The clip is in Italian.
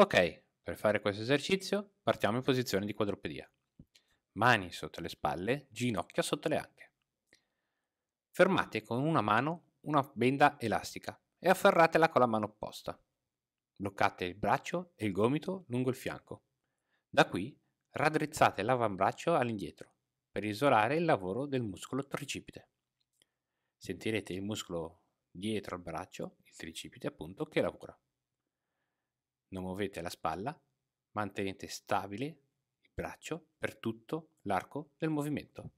Ok, per fare questo esercizio partiamo in posizione di quadrupedia. Mani sotto le spalle, ginocchia sotto le anche. Fermate con una mano una benda elastica e afferratela con la mano opposta. Bloccate il braccio e il gomito lungo il fianco. Da qui raddrizzate l'avambraccio all'indietro per isolare il lavoro del muscolo tricipite. Sentirete il muscolo dietro al braccio, il tricipite appunto, che lavora. Non muovete la spalla, mantenete stabile il braccio per tutto l'arco del movimento.